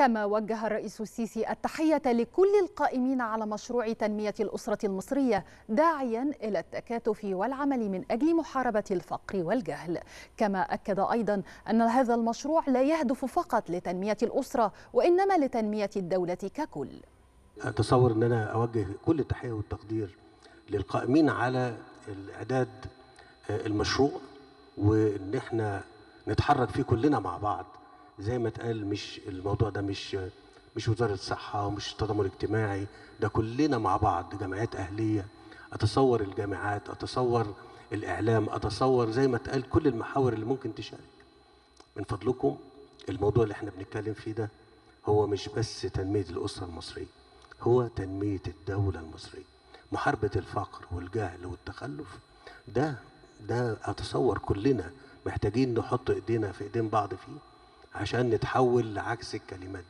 كما وجه الرئيس السيسي التحية لكل القائمين على مشروع تنمية الأسرة المصرية داعيا إلى التكاتف والعمل من أجل محاربة الفقر والجهل كما أكد أيضا أن هذا المشروع لا يهدف فقط لتنمية الأسرة وإنما لتنمية الدولة ككل أتصور أن أنا أوجه كل التحية والتقدير للقائمين على الإعداد آه، المشروع وإن احنا نتحرك فيه كلنا مع بعض زي ما اتقال مش الموضوع ده مش مش وزاره صحه ومش تضامن اجتماعي ده كلنا مع بعض جمعيات اهليه اتصور الجامعات اتصور الاعلام اتصور زي ما اتقال كل المحاور اللي ممكن تشارك من فضلكم الموضوع اللي احنا بنتكلم فيه ده هو مش بس تنميه الاسره المصريه هو تنميه الدوله المصريه محاربه الفقر والجهل والتخلف ده ده اتصور كلنا محتاجين نحط ايدينا في ايدين بعض فيه عشان نتحول لعكس الكلمات